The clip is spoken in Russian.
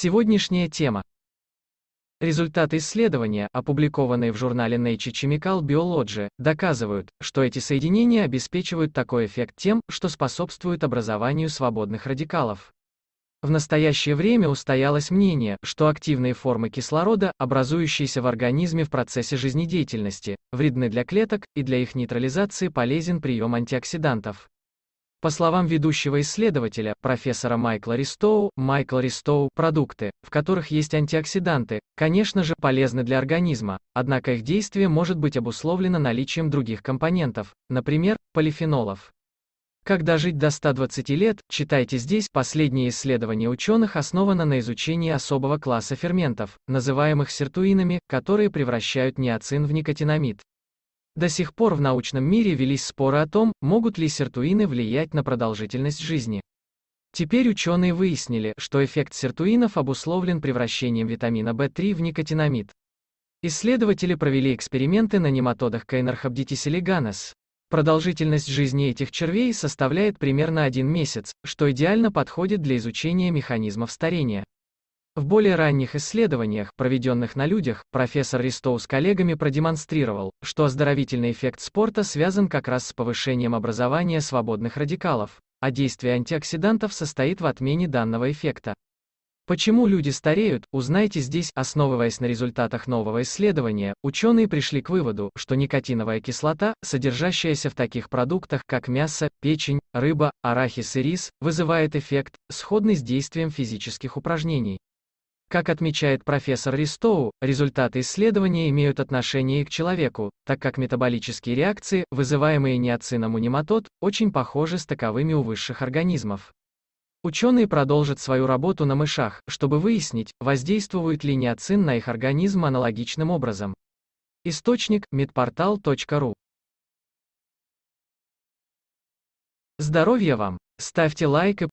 Сегодняшняя тема. Результаты исследования, опубликованные в журнале Nature Chemical Biology, доказывают, что эти соединения обеспечивают такой эффект тем, что способствуют образованию свободных радикалов. В настоящее время устоялось мнение, что активные формы кислорода, образующиеся в организме в процессе жизнедеятельности, вредны для клеток, и для их нейтрализации полезен прием антиоксидантов. По словам ведущего исследователя, профессора Майкла Ристоу, Майкл Ристоу, продукты, в которых есть антиоксиданты, конечно же, полезны для организма, однако их действие может быть обусловлено наличием других компонентов, например, полифенолов. Как дожить до 120 лет, читайте здесь, последнее исследование ученых основано на изучении особого класса ферментов, называемых сиртуинами, которые превращают неоцин в никотинамид. До сих пор в научном мире велись споры о том, могут ли сиртуины влиять на продолжительность жизни. Теперь ученые выяснили, что эффект сиртуинов обусловлен превращением витамина В3 в никотинамид. Исследователи провели эксперименты на нематодах Кайнархабдитис элеганес. Продолжительность жизни этих червей составляет примерно один месяц, что идеально подходит для изучения механизмов старения. В более ранних исследованиях, проведенных на людях, профессор Ристоу с коллегами продемонстрировал, что оздоровительный эффект спорта связан как раз с повышением образования свободных радикалов, а действие антиоксидантов состоит в отмене данного эффекта. Почему люди стареют, узнайте здесь. Основываясь на результатах нового исследования, ученые пришли к выводу, что никотиновая кислота, содержащаяся в таких продуктах, как мясо, печень, рыба, арахис и рис, вызывает эффект, сходный с действием физических упражнений. Как отмечает профессор Ристоу, результаты исследования имеют отношение и к человеку, так как метаболические реакции, вызываемые неоцином у нематод, очень похожи с таковыми у высших организмов. Ученые продолжат свою работу на мышах, чтобы выяснить, воздействует ли неоцин на их организм аналогичным образом. Источник – medportal.ru Здоровья вам! Ставьте лайк и